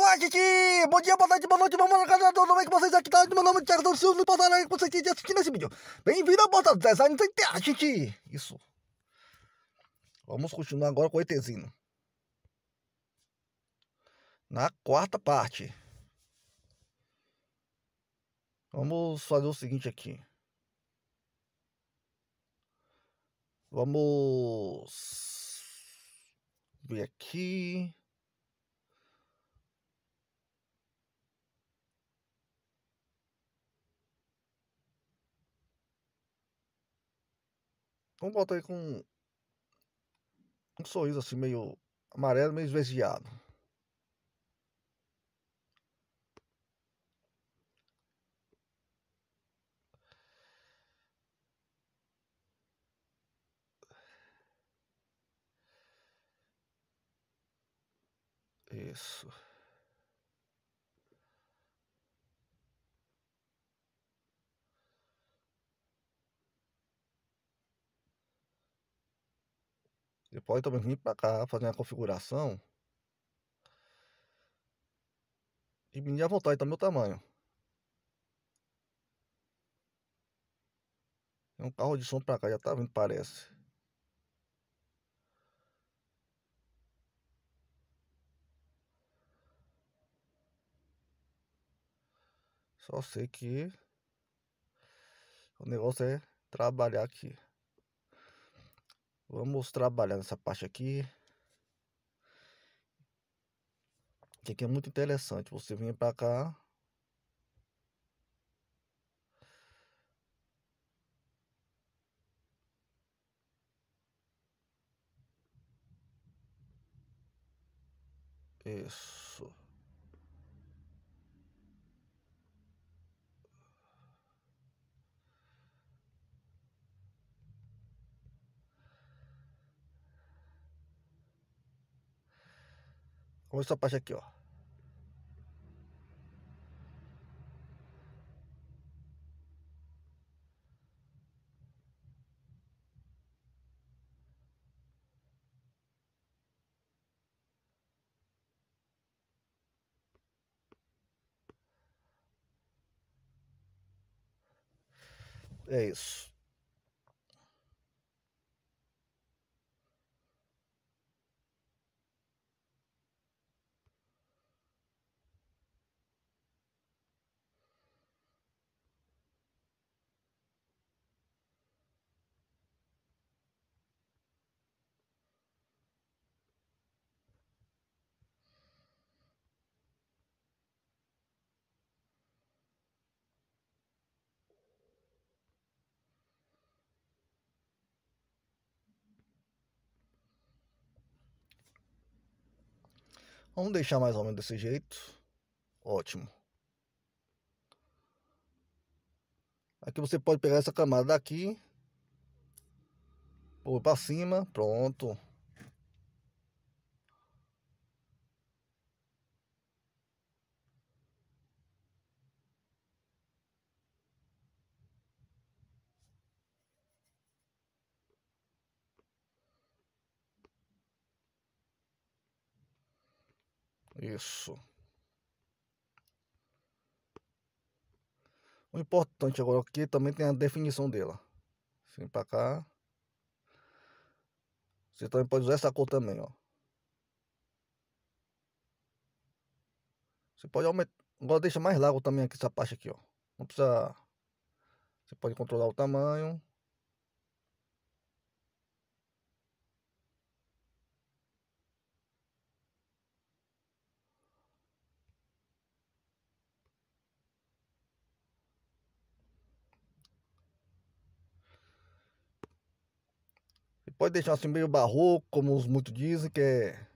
Olá, gente! Bom dia, boa tarde, boa noite, vamos lá, galera, tudo bem com vocês? Aqui tá, meu nome é Thiago Silva, muito boa aí com vocês que assistindo esse vídeo. Bem-vindo ao Bota Design do ETA, gente! Isso. Vamos continuar agora com o ETzinho. Na quarta parte. Vamos fazer o seguinte aqui. Vamos... Ver aqui... Vamos botar aí com um sorriso assim meio amarelo, meio esverdeado. Isso. pode também vir para cá fazer uma configuração e me à vontade também tá o tamanho. Tem é um carro de som para cá, já tá vindo, parece. Só sei que o negócio é trabalhar aqui. Vamos trabalhar nessa parte aqui. Que aqui é muito interessante. Você vem para cá. Isso. Vamos essa parte aqui, ó. É isso. Vamos deixar mais ou menos desse jeito. Ótimo. Aqui você pode pegar essa camada daqui. Pôr para cima. Pronto. O importante agora aqui é também tem a definição dela. Vem pra cá. Você também pode usar essa cor também, ó. Você pode aumentar. Agora deixa mais largo também aqui essa parte aqui, ó. Não precisa. Você pode controlar o tamanho. pode deixar assim meio barroco, como os muitos dizem, que é.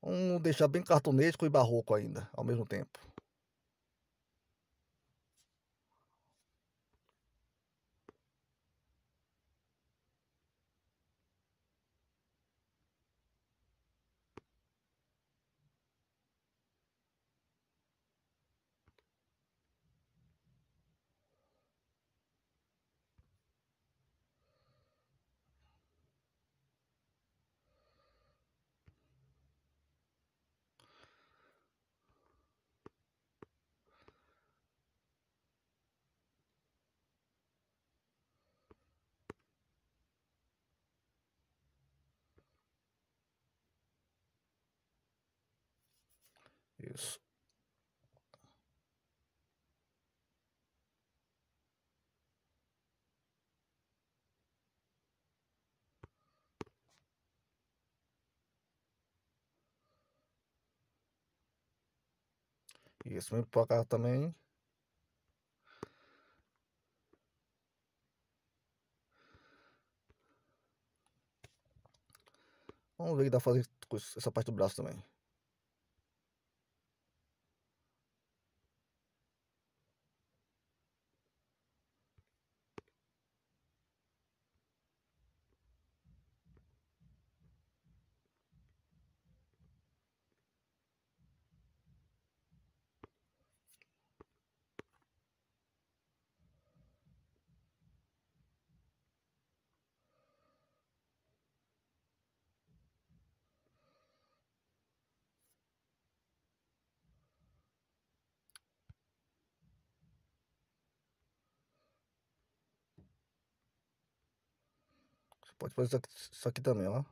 Vamos deixar bem cartunesco e barroco ainda, ao mesmo tempo. Isso. Isso, mesmo cá também. Vamos ver que dá pra fazer essa parte do braço também. Pode fazer isso aqui, isso aqui também, ó.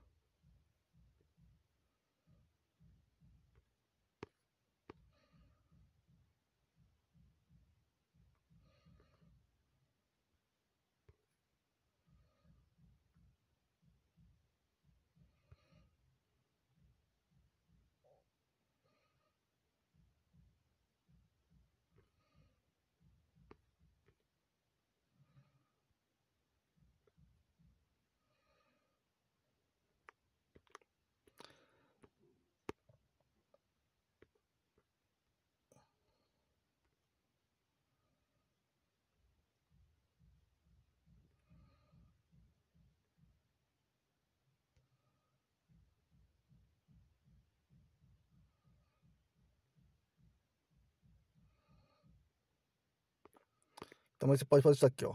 Então você pode fazer isso aqui, ó.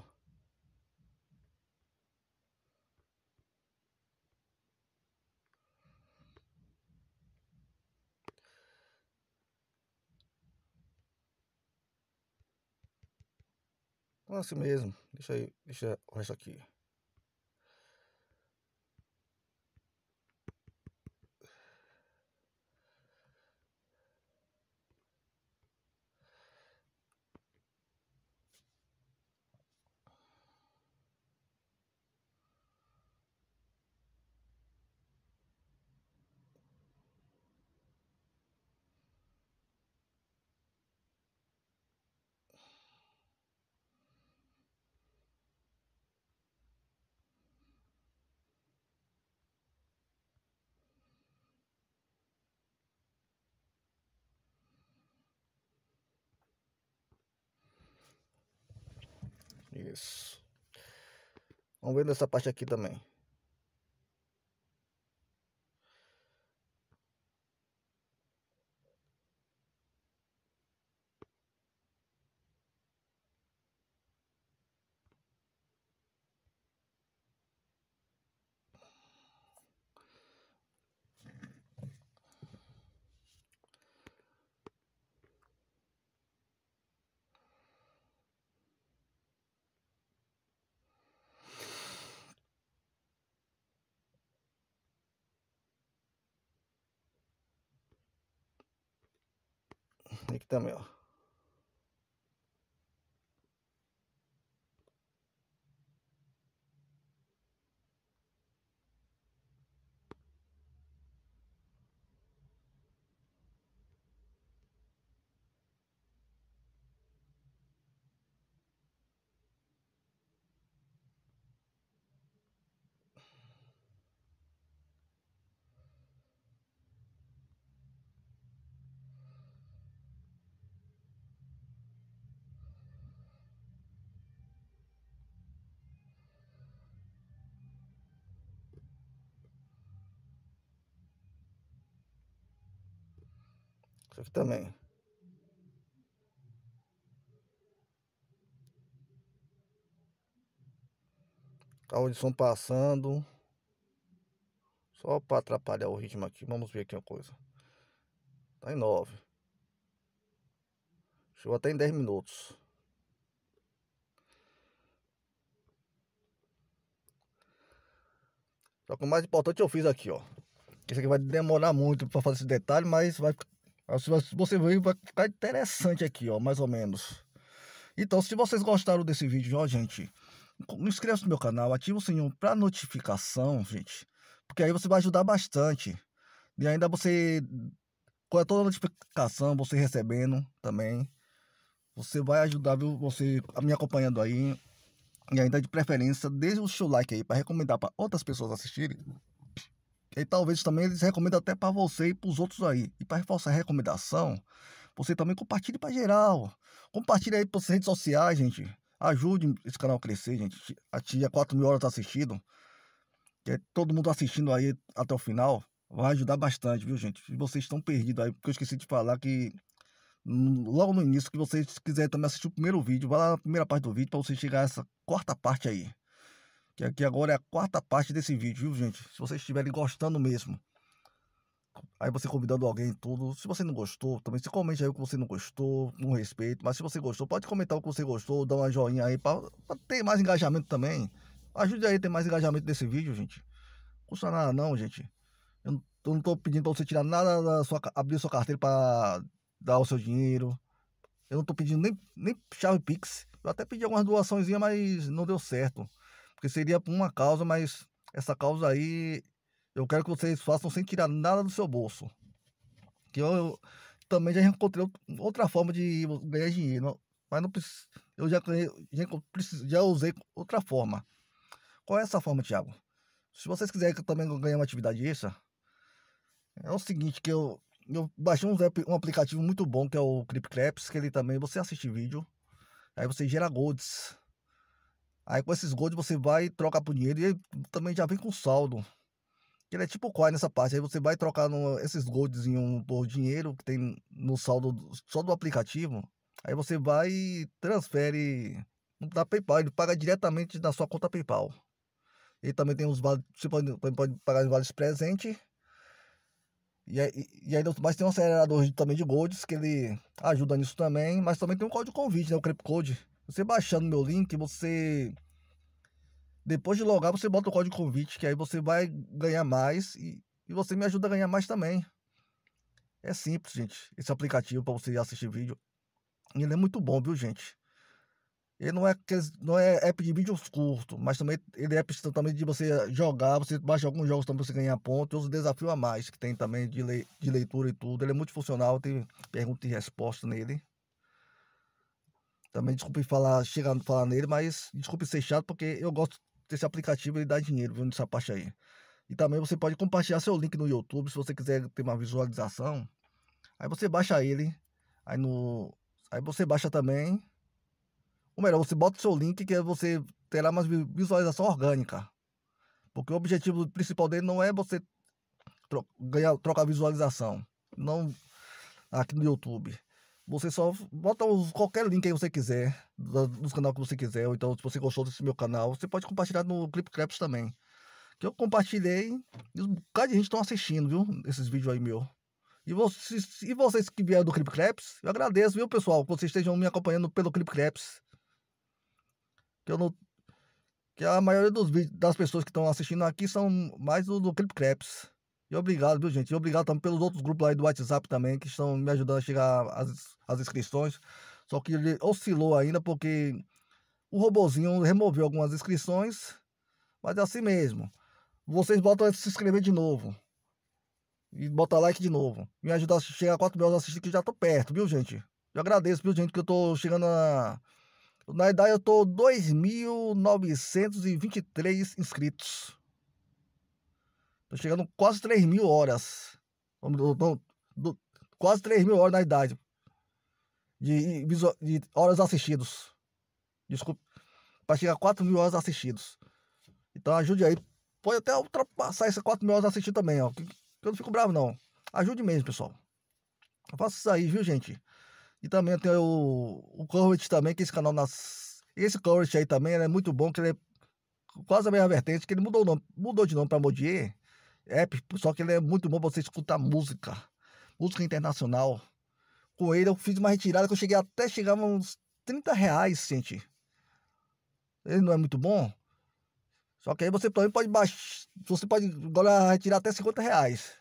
Assim mesmo. Deixa aí, deixa o resto aqui. Isso. Vamos ver nessa parte aqui também. できたもよ。aqui também. Carro de som passando. Só para atrapalhar o ritmo aqui. Vamos ver aqui uma coisa. Tá em 9. Chegou até em 10 minutos. Só que o mais importante eu fiz aqui, ó. Isso aqui vai demorar muito para fazer esse detalhe, mas vai você vai ficar interessante aqui, ó, mais ou menos. Então, se vocês gostaram desse vídeo, ó, gente, inscreva-se no meu canal, ative o sininho para notificação, gente, porque aí você vai ajudar bastante. E ainda você, com toda a notificação, você recebendo também, você vai ajudar, viu, você me acompanhando aí. E ainda de preferência, deixe o seu like aí para recomendar para outras pessoas assistirem. E talvez também eles recomendam até para você e para os outros aí. E para reforçar a recomendação, você também compartilhe para geral. Compartilhe aí para redes sociais, gente. Ajude esse canal a crescer, gente. Atinge 4 mil horas assistindo Que é todo mundo assistindo aí até o final. Vai ajudar bastante, viu, gente? Se vocês estão perdidos aí, porque eu esqueci de falar que logo no início, que vocês quiserem também assistir o primeiro vídeo, vai lá na primeira parte do vídeo para você chegar a essa quarta parte aí. Que aqui agora é a quarta parte desse vídeo, viu, gente? Se vocês estiverem gostando mesmo. Aí você convidando alguém tudo. Se você não gostou, também se comente aí o que você não gostou, com respeito. Mas se você gostou, pode comentar o que você gostou, dar uma joinha aí para ter mais engajamento também. Ajude aí a ter mais engajamento nesse vídeo, gente. Não custa nada não, gente. Eu não, eu não tô pedindo para você tirar nada da sua... Abrir sua carteira para dar o seu dinheiro. Eu não tô pedindo nem, nem chave Pix. Eu até pedi algumas doaçõezinhas, mas não deu certo. Porque seria por uma causa, mas essa causa aí eu quero que vocês façam sem tirar nada do seu bolso. Que eu, eu também já encontrei outra forma de ganhar dinheiro, mas não eu já, já, já usei outra forma. Qual é essa forma, Thiago? Se vocês quiserem que eu também ganhe uma atividade extra, é o seguinte, que eu, eu baixei um, um aplicativo muito bom, que é o Clip que ele também, você assiste vídeo, aí você gera golds. Aí com esses gold você vai trocar por dinheiro. E também já vem com saldo. Ele é tipo coin nessa parte. Aí você vai trocar no, esses golds por dinheiro que tem no saldo só do aplicativo. Aí você vai e transfere da PayPal. Ele paga diretamente da sua conta PayPal. E também tem os vales. Você pode, pode pagar os vales presentes. E, aí, e ainda mais tem um acelerador também de golds que ele ajuda nisso também. Mas também tem um código convite, né? O Crep Code você baixando meu link, você. Depois de logar, você bota o código convite, que aí você vai ganhar mais e, e você me ajuda a ganhar mais também. É simples, gente, esse aplicativo para você assistir vídeo. E ele é muito bom, viu, gente? Ele não é, não é app de vídeos curto, mas também ele é app também de você jogar, você baixa alguns jogos também para você ganhar pontos, e outros desafios a mais que tem também de, le, de leitura e tudo. Ele é multifuncional, tem pergunta e resposta nele. Também desculpe falar, chegar falar nele, mas desculpe ser chato, porque eu gosto desse aplicativo, ele dá dinheiro, viu, nessa parte aí. E também você pode compartilhar seu link no YouTube, se você quiser ter uma visualização. Aí você baixa ele, aí no... Aí você baixa também... Ou melhor, você bota o seu link que você terá uma visualização orgânica. Porque o objetivo principal dele não é você ganhar, trocar visualização. Não aqui no YouTube. Você só bota qualquer link aí que você quiser, do canal que você quiser, ou então se você gostou desse meu canal, você pode compartilhar no Clip Craps também. Que eu compartilhei e um bocado de gente estão assistindo, viu? Esses vídeos aí meu. E vocês, e vocês que vieram do Clip Craps, eu agradeço, viu, pessoal, que vocês estejam me acompanhando pelo Clip Craps. Que eu não. Que a maioria dos vídeos das pessoas que estão assistindo aqui são mais do, do Clip Craps. E obrigado, viu, gente? E obrigado também pelos outros grupos aí do WhatsApp também, que estão me ajudando a chegar às, às inscrições. Só que ele oscilou ainda, porque o robozinho removeu algumas inscrições, mas é assim mesmo. Vocês botam se inscrever de novo. E botar like de novo. Me ajudar a chegar a 4 mil assistidos que já tô perto, viu, gente? Eu agradeço, viu, gente, que eu tô chegando a... Na idade eu tô 2.923 inscritos. Tô chegando quase 3 mil horas. quase 3 mil horas na idade. De, de horas assistidos. Desculpa. Para chegar a 4 mil horas assistidos. Então ajude aí. Pode até ultrapassar essas 4 mil horas assistidas também, ó. Eu não fico bravo, não. Ajude mesmo, pessoal. Eu faço isso aí, viu, gente? E também tem o, o Corvette também, que esse canal nas. Esse Corvette aí também é muito bom, que ele é quase a mesma vertente, que ele mudou o nome, mudou de nome para Modier. É, só que ele é muito bom pra você escutar música. Música internacional. Com ele eu fiz uma retirada que eu cheguei até chegar uns 30 reais, gente. Ele não é muito bom? Só que aí você também pode baixar. Você pode agora retirar até 50 reais.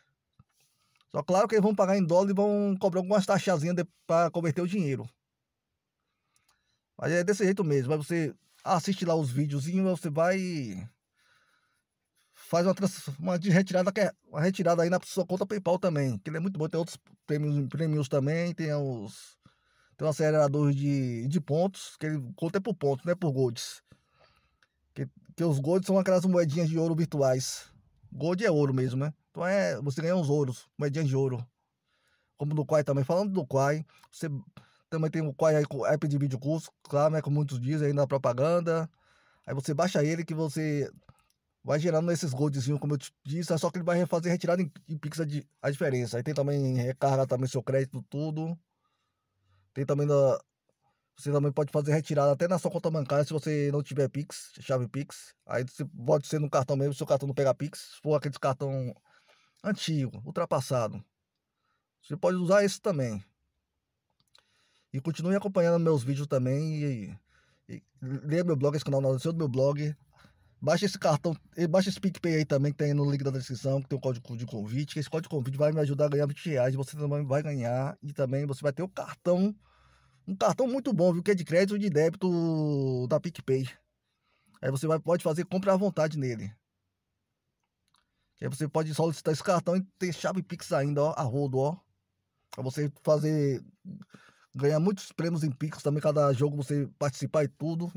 Só claro que eles vão pagar em dólar e vão cobrar algumas taxazinhas para converter o dinheiro. Mas é desse jeito mesmo. Mas você assiste lá os videozinhos e você vai faz uma, uma retirada, é, uma retirada aí na sua conta PayPal também, que ele é muito bom. Tem outros prêmios, prêmios também, tem os tem um acelerador de, de pontos, que ele conta é por pontos, não é por golds. Que, que os golds são aquelas moedinhas de ouro virtuais. Gold é ouro mesmo, né? Então é, você ganha uns ouros, moedinhas de ouro. Como do Quai também. Falando do Quai, você também tem o Quai aí com app de vídeo curso, claro, né? Como muitos dizem aí na propaganda. Aí você baixa ele que você vai gerando esses goldzinhos, como eu disse, só que ele vai refazer retirada em, em Pix a, a, diferença. Aí tem também recarga também seu crédito, tudo. Tem também da. Você também pode fazer retirada até na sua conta bancária se você não tiver Pix, chave Pix. Aí você pode ser no cartão mesmo, seu cartão não pegar Pix, se for aquele cartão antigo, ultrapassado. Você pode usar esse também. E continue acompanhando meus vídeos também. E, e, e leia meu blog, esse canal, não, do é meu blog. Baixa esse cartão, baixa esse PicPay aí também, que tem no link da descrição, que tem o código de convite. Esse código de convite vai me ajudar a ganhar 20 reais. Você também vai ganhar. E também você vai ter o um cartão. Um cartão muito bom, viu? Que é de crédito e de débito da PicPay. Aí você vai, pode fazer compra à vontade nele. Que aí você pode solicitar esse cartão e tem chave Pix ainda, ó. A rodo, ó. Pra você fazer. Ganhar muitos prêmios em Pix também. Cada jogo você participar e tudo.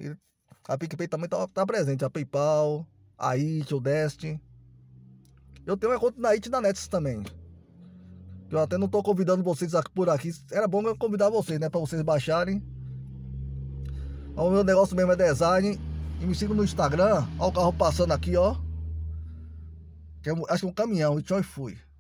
A PicPay também tá, tá presente. A PayPal, a IT, o Dest. Eu tenho uma conta na IT e na Nets também. Eu até não tô convidando vocês por aqui. Era bom eu convidar vocês, né? Pra vocês baixarem. O meu negócio mesmo é design. E me sigam no Instagram. Olha o carro passando aqui, ó. É acho que é um caminhão. E tchau e fui.